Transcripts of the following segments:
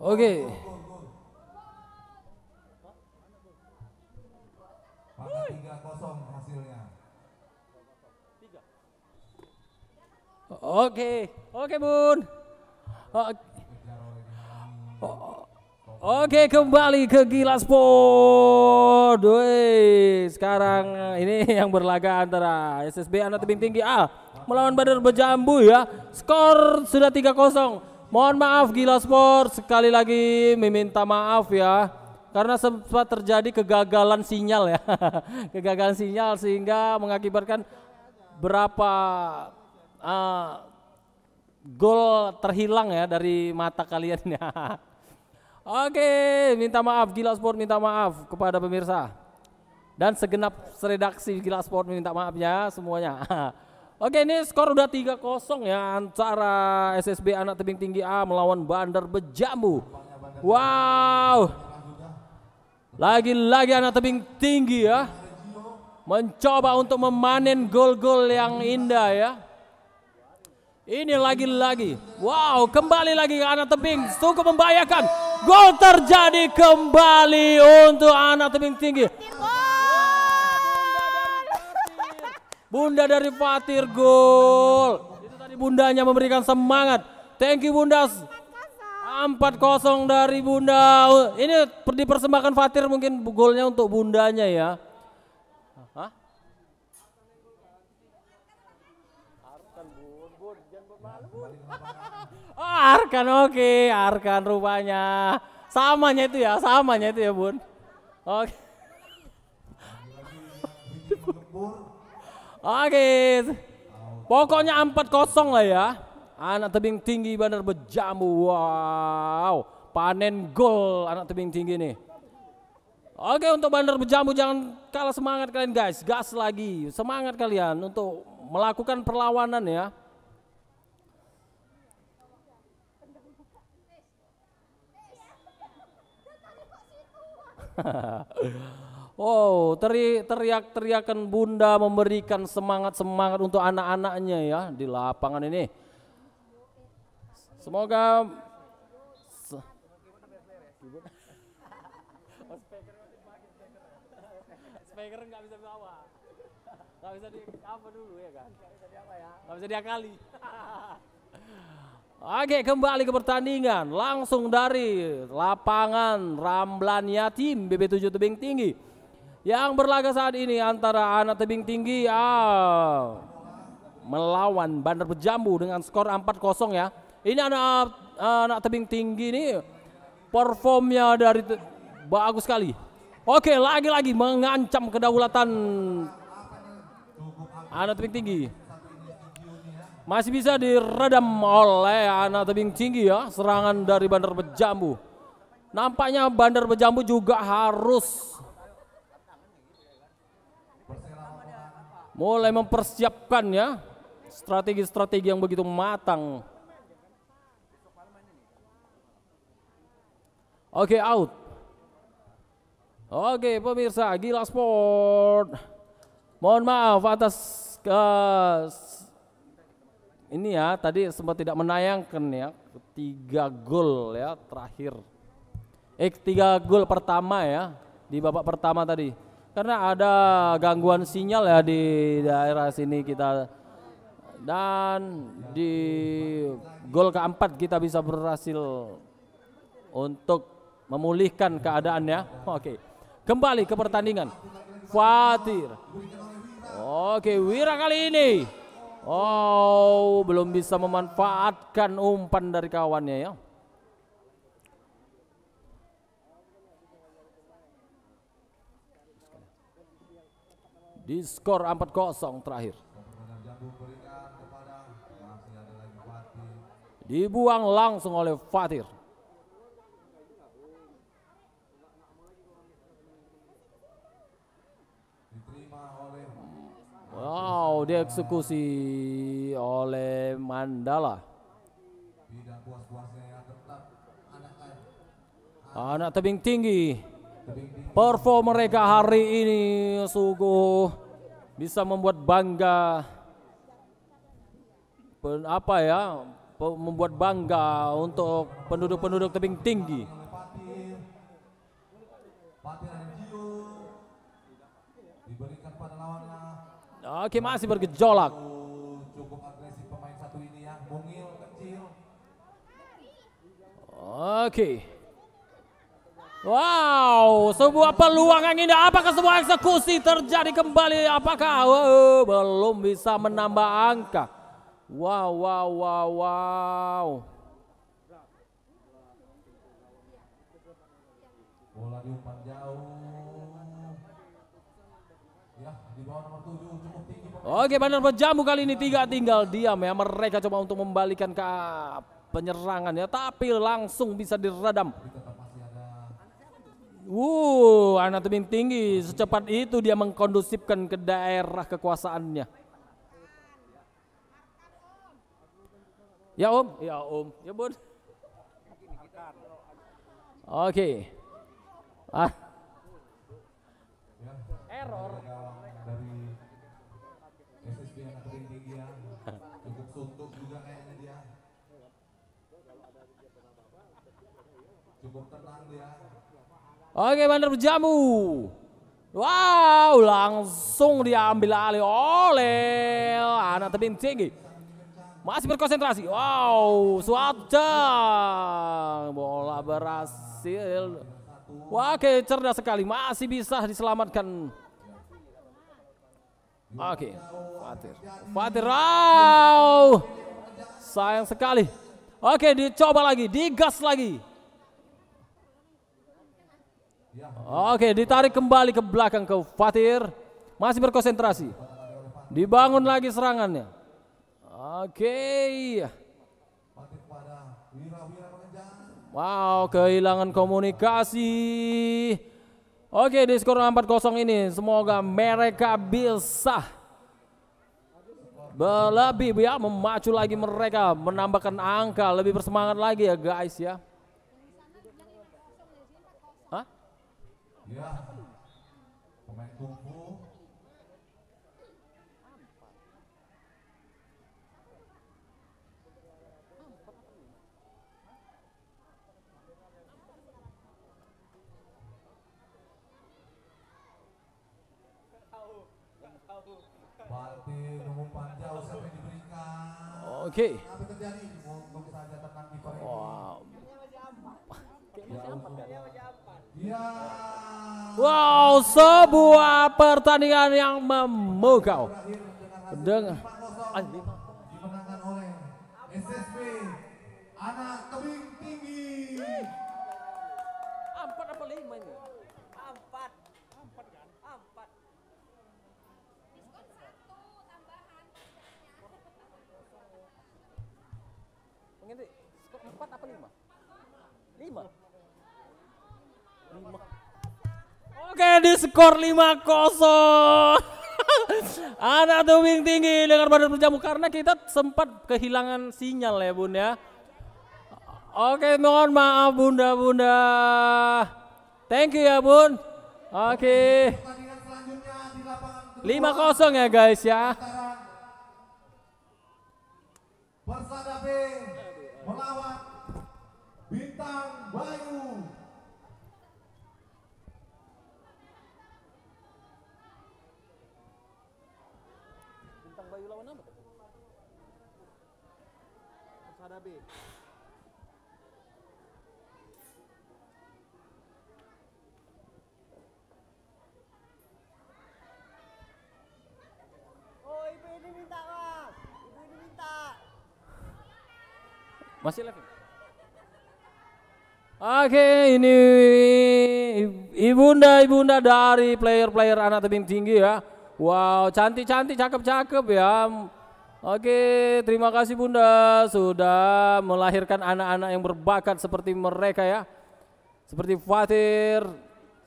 Oke. Tiga kosong hasilnya. Oke, oke Bun. Oke kembali ke Gilas Sport. sekarang ini yang berlaga antara SSB Anak Tebing Tinggi A melawan Badar Bejambu ya. Skor sudah 3-0. Mohon maaf Gila Sport sekali lagi meminta maaf ya karena sempat terjadi kegagalan sinyal ya. kegagalan sinyal sehingga mengakibatkan berapa uh, gol terhilang ya dari mata kalian ya. Oke, minta maaf Gila Sport minta maaf kepada pemirsa. Dan segenap redaksi Gila Sport minta maaf ya semuanya. Oke ini skor udah 3-0 ya antara SSB Anak Tebing Tinggi A melawan Bandar Bejamu. Wow. Lagi-lagi Anak Tebing Tinggi ya. Mencoba untuk memanen gol-gol yang indah ya. Ini lagi-lagi. Wow kembali lagi ke Anak Tebing. Cukup membahayakan. Gol terjadi kembali untuk Anak Tebing Tinggi. Bunda dari Fatir gol. Itu tadi bundanya memberikan semangat. Thank you Bunda. 4-0 dari Bunda. Ini dipersembahkan Fatir mungkin golnya untuk bundanya ya. Hah? Oh, Arkan oke, okay. Arkan rupanya. Samanya itu ya, samanya itu ya, Bun. Oke. Okay. Oke. Pokoknya 4 kosong lah ya. Anak tebing tinggi Bandar Bejambu. Wow. Panen gol anak tebing tinggi nih. Oke untuk Bandar Bejambu jangan kalah semangat kalian guys. Gas lagi. Semangat kalian untuk melakukan perlawanan ya. Wow, teri, teriak-teriakan bunda memberikan semangat-semangat untuk anak-anaknya ya di lapangan ini. Semoga speaker nggak bisa bawa. Nggak bisa di apa dulu ya kan? Nggak bisa di apa ya? Nggak bisa diakali. Oke, kembali ke pertandingan. Langsung dari lapangan Ramblan Yatim BB7 Tebing Tinggi yang berlaga saat ini antara anak tebing tinggi ah, melawan Bandar Pejambu dengan skor 4-0 ya. Ini anak anak tebing tinggi ini performnya dari bagus sekali. Oke, lagi-lagi mengancam kedaulatan anak tebing tinggi. Masih bisa diredam oleh anak tebing tinggi ya serangan dari Bandar Pejambu. Nampaknya Bandar Pejambu juga harus mulai mempersiapkan ya strategi-strategi yang begitu matang. Oke, okay, out. Oke, okay, pemirsa, gila sport. Mohon maaf atas ke eh, ini ya, tadi sempat tidak menayangkan ya ketiga gol ya terakhir. Eh, tiga gol pertama ya di babak pertama tadi karena ada gangguan sinyal ya di daerah sini kita dan di gol keempat kita bisa berhasil untuk memulihkan keadaannya. Oke. Kembali ke pertandingan. Fatir. Oke, Wira kali ini. Oh, belum bisa memanfaatkan umpan dari kawannya ya. di skor 4-0 terakhir. Dibuang langsung oleh Fatir. Wow, dieksekusi oleh Mandala. Anak tebing tinggi. Perform mereka hari ini sungguh bisa membuat bangga pen, apa ya membuat bangga untuk penduduk-penduduk tebing tinggi. Oke masih bergejolak. Oke. Okay. Wow, sebuah peluang yang indah. Apakah sebuah eksekusi terjadi kembali? Apakah wow, belum bisa menambah angka? Wow, wow, wow, wow. Bola diumpan jauh. Ya, Oke, Bandar Berjamu kali ini tiga tinggal diam ya. Mereka coba untuk membalikan ke ah, penyerangan ya, tapi langsung bisa diredam. Wuh, anak yang tinggi. Secepat itu dia mengkondusifkan ke daerah kekuasaannya. Ya om, ya om, ya bun. Oke. Okay. Ah. Error. Oke Bandar Jamu. Wow, langsung diambil alih oleh anak tebing tinggi. Masih berkonsentrasi. Wow, suatu Bola berhasil. oke, cerdas sekali. Masih bisa diselamatkan. Oke, Fatir. Fatir, wow. Sayang sekali. Oke, dicoba lagi, digas lagi. Oke, ditarik kembali ke belakang ke Fatir. Masih berkonsentrasi. Dibangun lagi serangannya. Oke. Wow, kehilangan komunikasi. Oke, di skor 4-0 ini semoga mereka bisa lebih ya memacu lagi mereka, menambahkan angka, lebih bersemangat lagi ya guys ya. ya pemain kungfu umpan jauh diberikan? Oke. Okay. Apa terjadi? saja Wow. Dia. Wow, sebuah pertandingan yang memukau. Dengan Oke, di skor 5-0. Anak tubing tinggi dengan badan berjamu karena kita sempat kehilangan sinyal ya bun ya. Oke mohon maaf bunda bunda. Thank you ya bun. Oke. 5-0 ya guys ya. Persada B melawan Bintang Bayu Oh, ibu ini minta, Ibu ini Masih live? Oke, ini ibunda ibunda dari player-player anak tebing tinggi ya. Wow, cantik-cantik, cakep-cakep ya. Oke, terima kasih Bunda sudah melahirkan anak-anak yang berbakat seperti mereka ya. Seperti Fatir,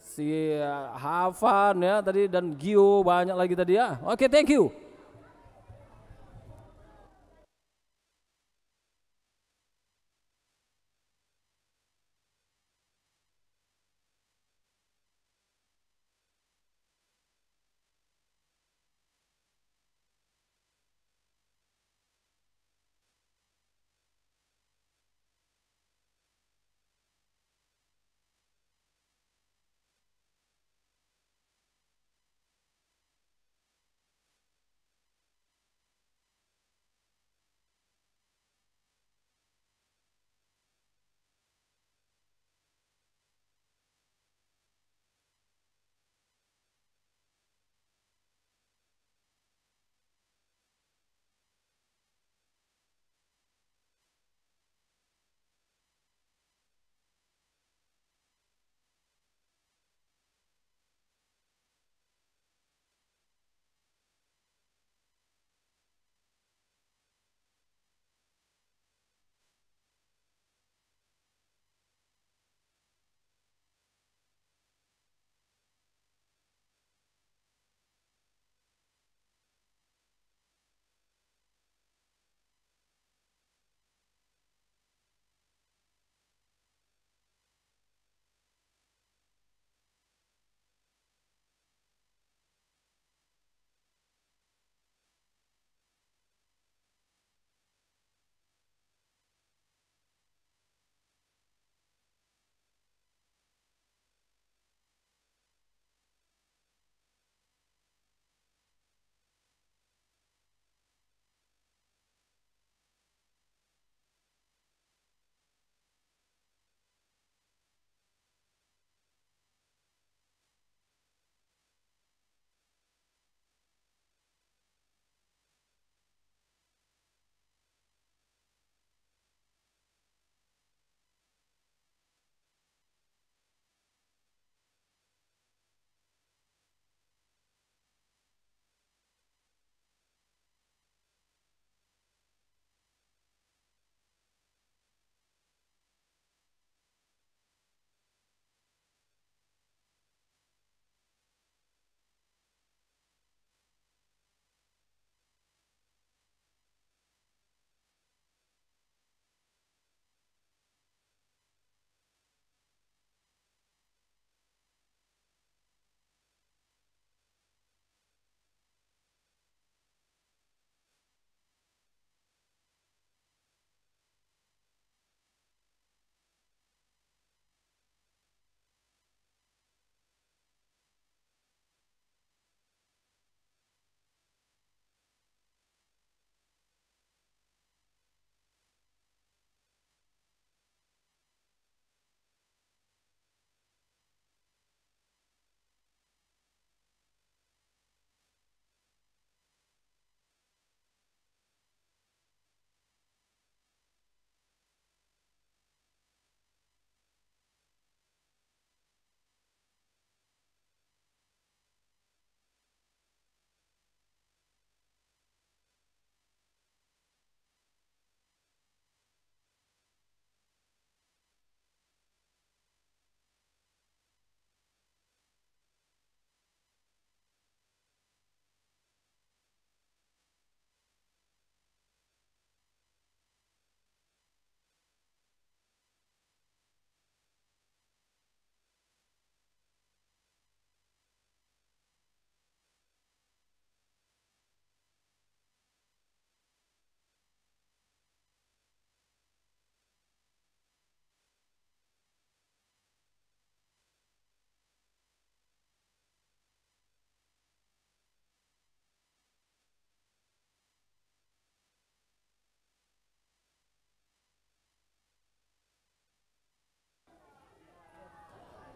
si Hafan ya tadi dan Gio banyak lagi tadi ya. Oke, thank you.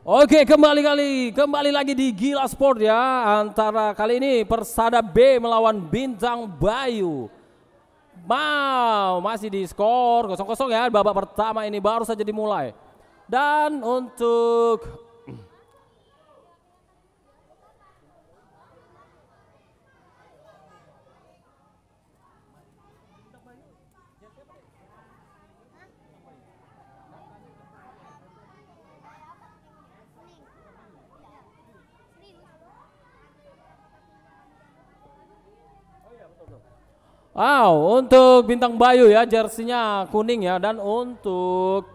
Oke, kembali kali, kembali lagi di Gila Sport ya. Antara kali ini Persada B melawan Bintang Bayu. Wow masih di skor 0-0 ya. Babak pertama ini baru saja dimulai. Dan untuk Wow, untuk bintang Bayu ya jersinya kuning ya dan untuk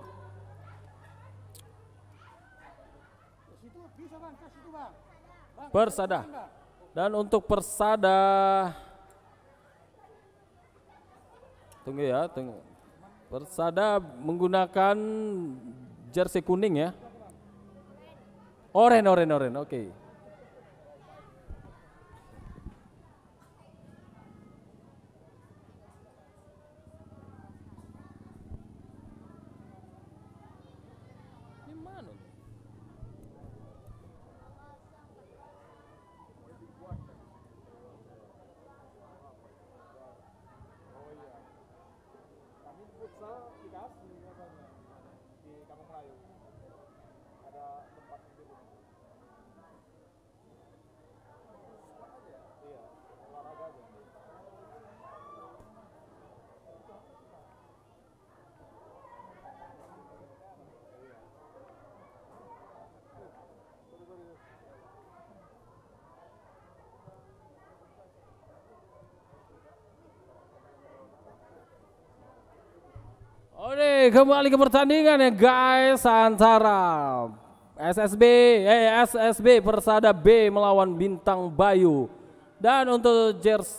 Persada. Dan untuk Persada Tunggu ya, tunggu. Persada menggunakan jersey kuning ya. Oren, oren, oren. Oke. Okay. Oke, kembali ke pertandingan ya guys antara SSB eh SSB Persada B melawan Bintang Bayu. Dan untuk jersey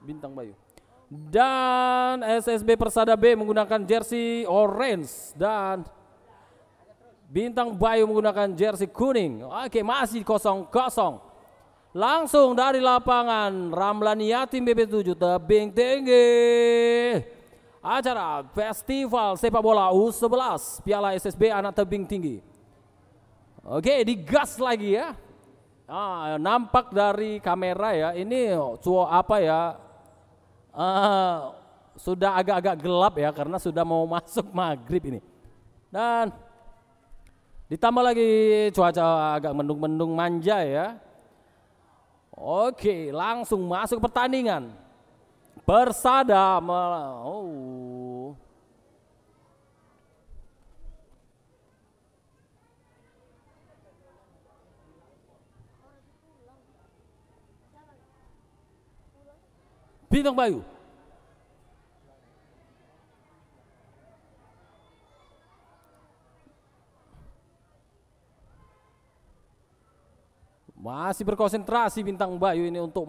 Bintang Bayu. Dan SSB Persada B menggunakan jersey orange dan Bintang Bayu menggunakan jersey kuning. Oke, masih kosong-kosong. Langsung dari lapangan Ramlan Yati BP7 tebing tinggi acara Festival Sepak Bola U11 Piala SSB Anak Tebing Tinggi. Oke, digas lagi ya. Ah, nampak dari kamera ya, ini cuo apa ya? Uh, sudah agak-agak gelap ya karena sudah mau masuk maghrib ini. Dan ditambah lagi cuaca agak mendung-mendung manja ya. Oke, langsung masuk pertandingan bersada oh. Bintang Bayu. Masih berkonsentrasi Bintang Bayu ini untuk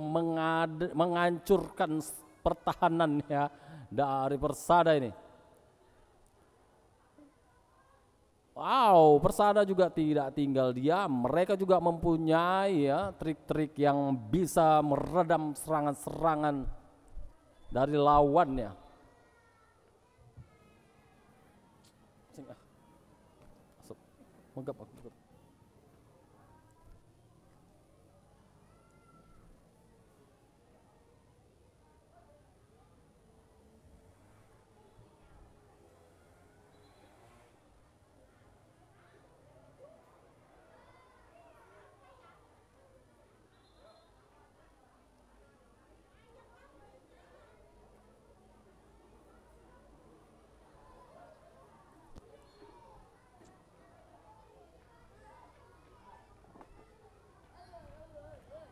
menghancurkan pertahanan ya dari Persada ini. Wow, Persada juga tidak tinggal diam. Mereka juga mempunyai ya trik-trik yang bisa meredam serangan-serangan dari lawannya.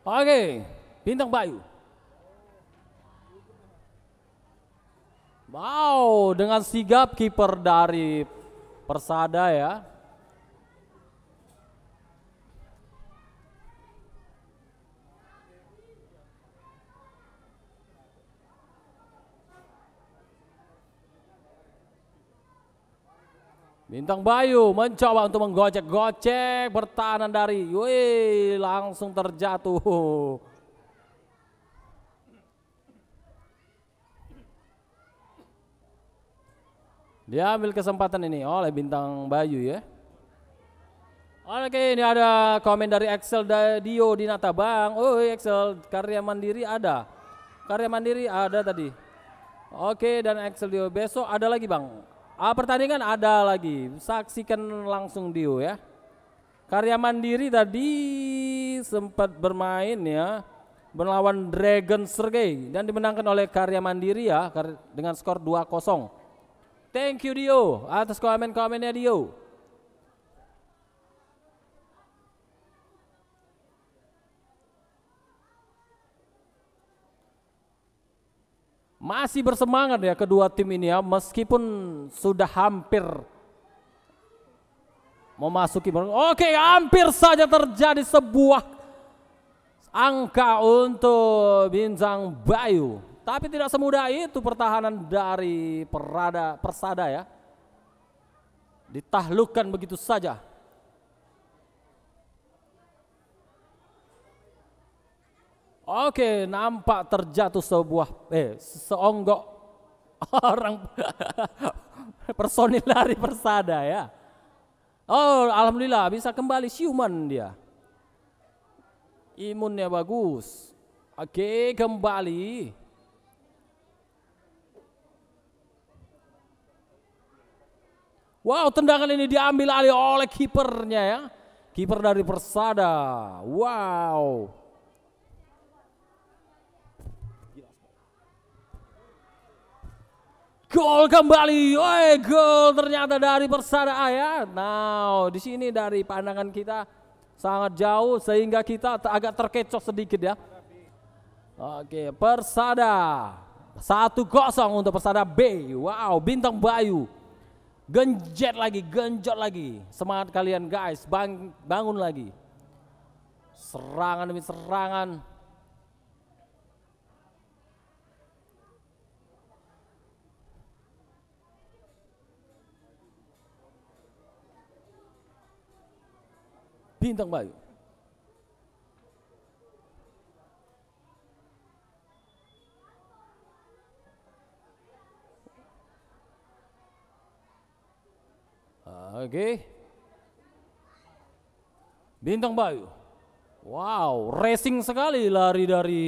Oke, Bintang Bayu. Wow, dengan sigap kiper dari Persada ya. Bintang Bayu mencoba untuk menggocek-gocek pertahanan dari Yui langsung terjatuh. Dia ambil kesempatan ini oleh Bintang Bayu ya. Oke ini ada komen dari Excel Dio Dinata Bang. Oh Excel karya mandiri ada. Karya mandiri ada tadi. Oke dan Excel Dio besok ada lagi Bang. Ah, pertandingan ada lagi. Saksikan langsung Dio ya. Karya Mandiri tadi sempat bermain ya melawan Dragon Sergei dan dimenangkan oleh Karya Mandiri ya dengan skor 2-0. Thank you Dio atas komen-komennya Dio. Masih bersemangat ya kedua tim ini ya meskipun sudah hampir memasuki Oke, hampir saja terjadi sebuah angka untuk Bintang Bayu. Tapi tidak semudah itu pertahanan dari Perada Persada ya. Ditahlukkan begitu saja. Oke, nampak terjatuh sebuah eh seonggok orang personil dari persada ya. Oh, alhamdulillah bisa kembali siuman dia. Imunnya bagus. Oke, kembali. Wow, tendangan ini diambil alih oleh kipernya ya. Kiper dari Persada. Wow. Gol kembali, oi gol ternyata dari Persada ah, ya. Nah, di sini dari pandangan kita sangat jauh sehingga kita agak terkecoh sedikit ya. Oke Persada satu kosong untuk Persada B. Wow bintang Bayu. Genjet lagi, genjot lagi. Semangat kalian guys, bang, bangun lagi. Serangan demi serangan. Bintang Bayu. Oke. Bintang Bayu. Wow, racing sekali lari dari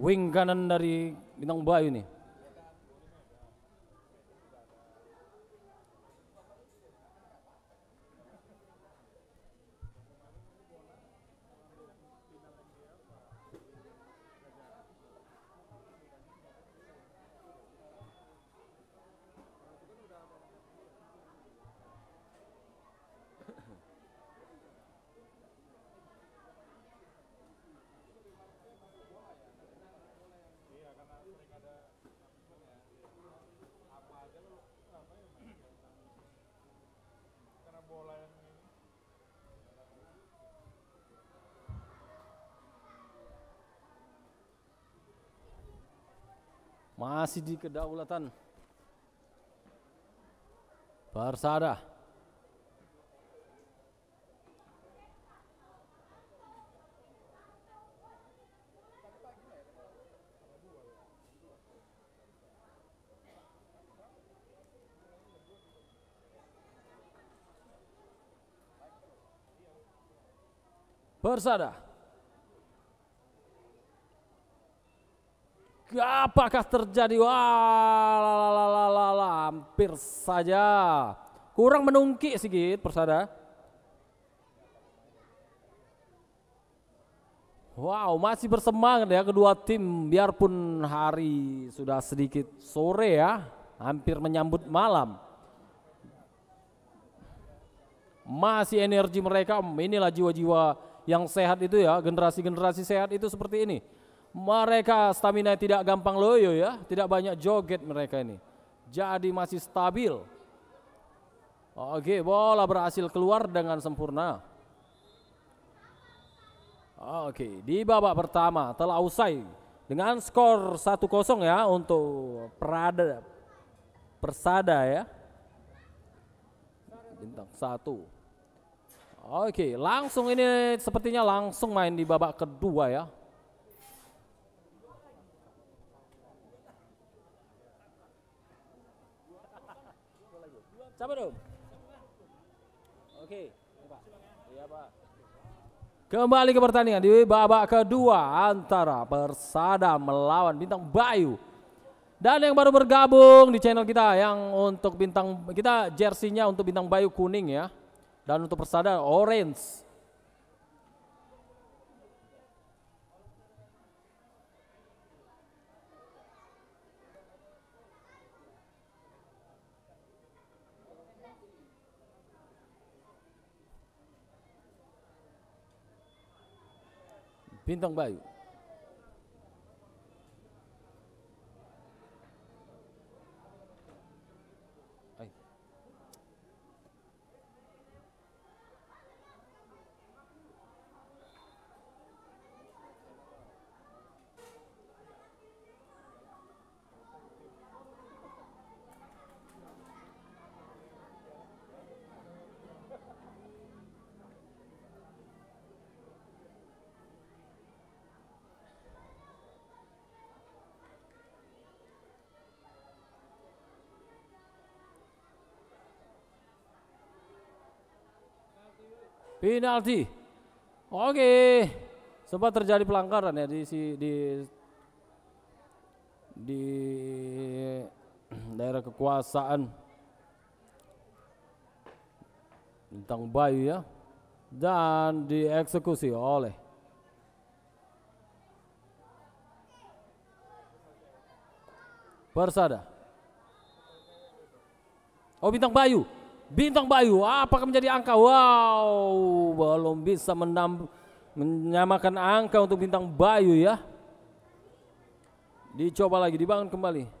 wing kanan dari Bintang Bayu nih. masih di kedaulatan Persada Persada, apakah terjadi? Wah, hampir saja. Kurang menungki sedikit persada. Wow, masih bersemangat ya kedua tim biarpun hari sudah sedikit sore ya, hampir menyambut malam. Masih energi mereka, inilah jiwa-jiwa yang sehat itu ya, generasi-generasi sehat itu seperti ini. Mereka stamina tidak gampang loyo ya, tidak banyak joget mereka ini. Jadi masih stabil. Oke, bola berhasil keluar dengan sempurna. Oke, di babak pertama telah usai dengan skor 1-0 ya untuk Prada Persada ya. Bintang 1. Oke, langsung ini sepertinya langsung main di babak kedua ya. Siapa dong? Oke, Pak. Iya, Pak. Kembali ke pertandingan di babak kedua antara Persada melawan Bintang Bayu. Dan yang baru bergabung di channel kita yang untuk bintang kita jersinya untuk Bintang Bayu kuning ya. Dan untuk persada orange. Bintang Bayu. penalti. Oke. Sempat terjadi pelanggaran ya di si di di daerah kekuasaan Bintang Bayu ya dan dieksekusi oleh Persada. Oh Bintang Bayu. Bintang Bayu, apakah menjadi angka? Wow, belum bisa menam, menyamakan angka untuk Bintang Bayu ya. Dicoba lagi, dibangun kembali.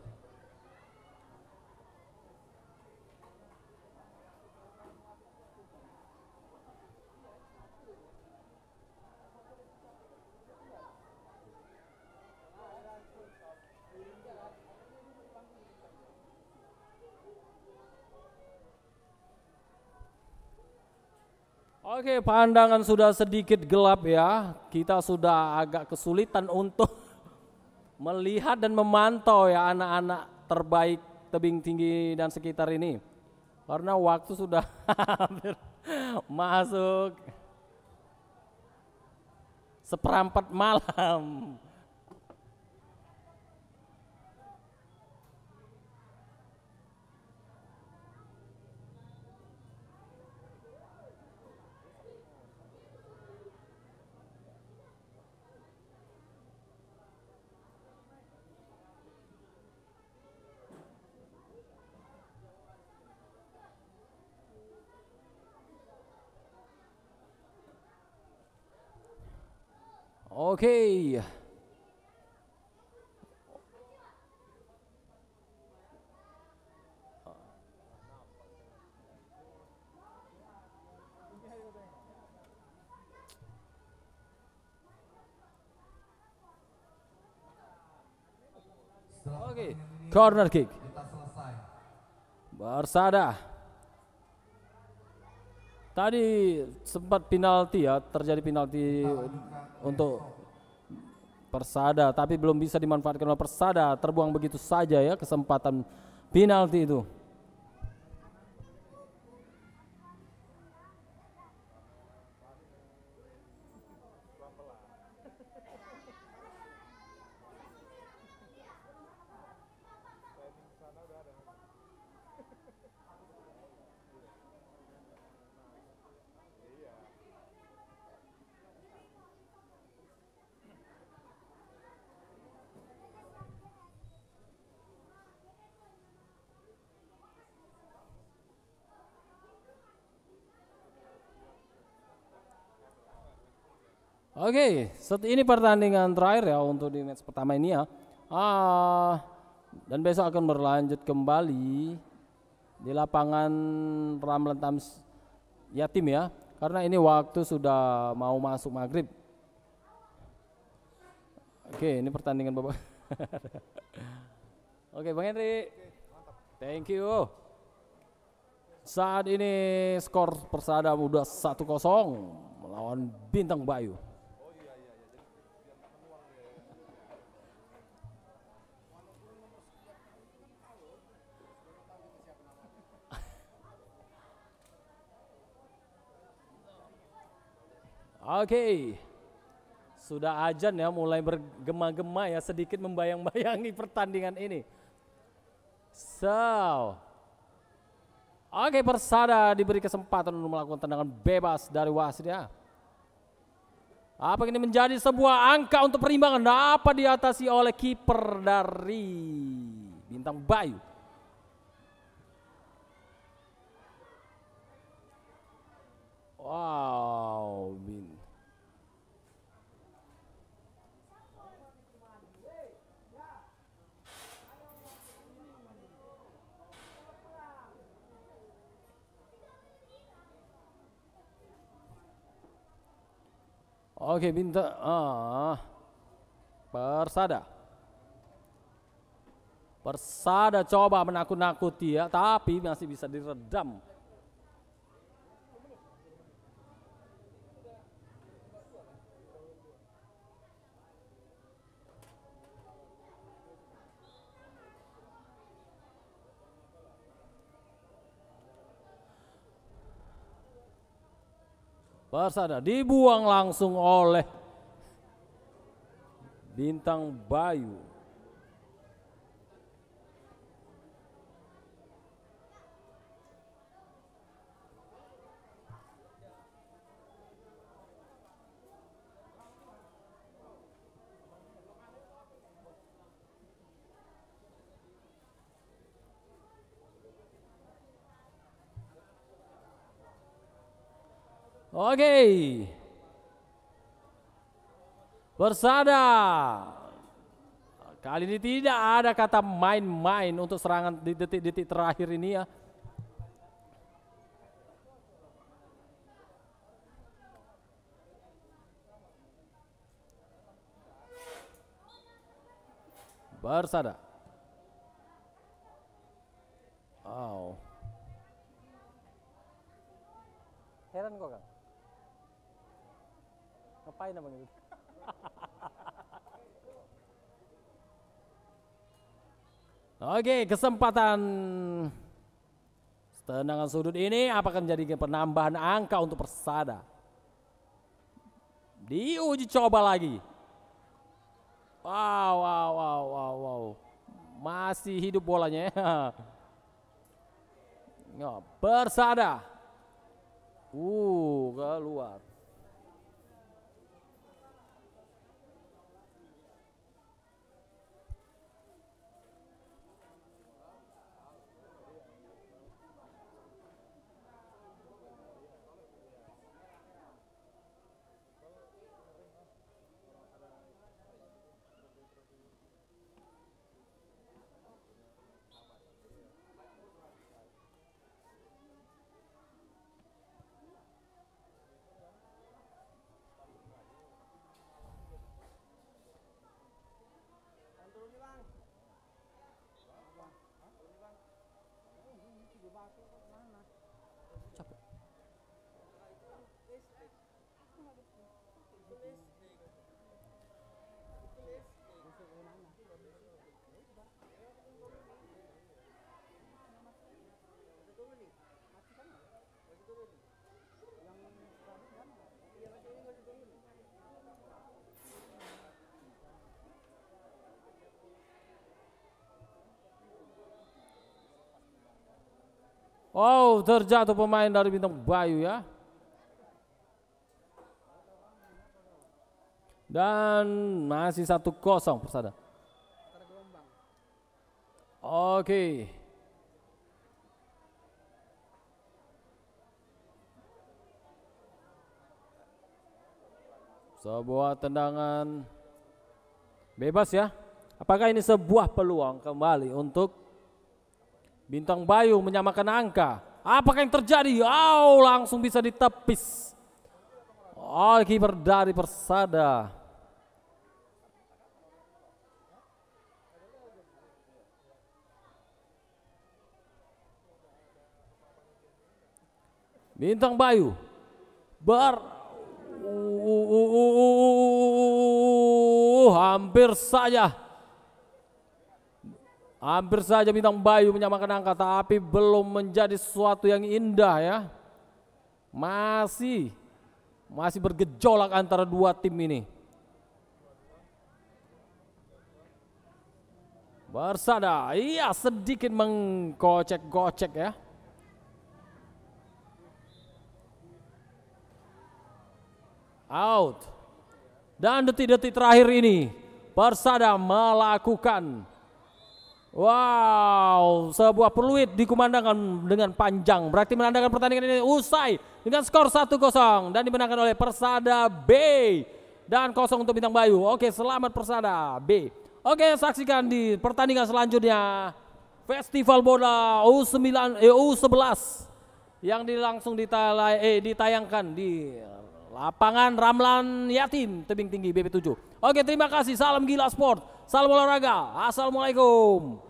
Oke, pandangan sudah sedikit gelap ya. Kita sudah agak kesulitan untuk melihat dan memantau ya anak-anak terbaik tebing tinggi dan sekitar ini. Karena waktu sudah hampir masuk seperempat malam. Oke. Oke, corner kick. Barsada. Tadi sempat penalti ya, terjadi penalti untuk Persada, tapi belum bisa dimanfaatkan oleh Persada, terbuang begitu saja ya kesempatan penalti itu. Oke, okay, ini pertandingan terakhir ya untuk di match pertama ini ya. Ah, dan besok akan berlanjut kembali di lapangan Ramlan Tams Yatim ya, karena ini waktu sudah mau masuk maghrib. Oke, okay, ini pertandingan bapak. Oke, okay, Bang Henry. Thank you. Saat ini skor Persada sudah 1-0 melawan Bintang Bayu. Oke. Okay. Sudah ajan ya mulai bergema-gema ya sedikit membayang-bayangi pertandingan ini. So. Oke okay, Persada diberi kesempatan untuk melakukan tendangan bebas dari wasit ya. Apa ini menjadi sebuah angka untuk perimbangan dapat diatasi oleh kiper dari Bintang Bayu. Wow, Oke, minta Ah. Persada. Persada coba menakut-nakuti ya, tapi masih bisa diredam Wasada dibuang langsung oleh bintang Bayu Oke. Bersada. Kali ini tidak ada kata main-main untuk serangan di detik-detik terakhir ini ya. Bersada. Oke, kesempatan tendangan sudut ini apakah menjadi penambahan angka untuk Persada. Diuji coba lagi. Wow, wow, wow, wow, wow. Masih hidup bolanya ya. Persada. Uh, keluar. Oh, terjatuh pemain dari bintang Bayu ya. Dan masih satu kosong Persada. Oke. Sebuah tendangan bebas ya. Apakah ini sebuah peluang kembali untuk Bintang Bayu menyamakan angka. Apakah yang terjadi? Oh, langsung bisa ditepis. Oh, kiper dari Persada. Bintang Bayu. Bar uh, uh, uh, uh, uh, uh, uh, uh, hampir saja Hampir saja bintang Bayu menyamakan angka, tapi belum menjadi sesuatu yang indah ya. Masih, masih bergejolak antara dua tim ini. Bersada, iya sedikit menggocek-gocek ya. Out. Dan detik-detik terakhir ini, Bersada melakukan Wow, sebuah peluit dikumandangkan dengan panjang. Berarti menandakan pertandingan ini usai dengan skor 1-0 dan dimenangkan oleh Persada B dan kosong untuk Bintang Bayu. Oke, selamat Persada B. Oke, saksikan di pertandingan selanjutnya Festival Bola U9 eh, U11 yang dilangsung di eh, ditayangkan di lapangan Ramlan Yatim, tebing tinggi BP7. Oke, terima kasih. Salam gila sport, salam olahraga. Assalamualaikum.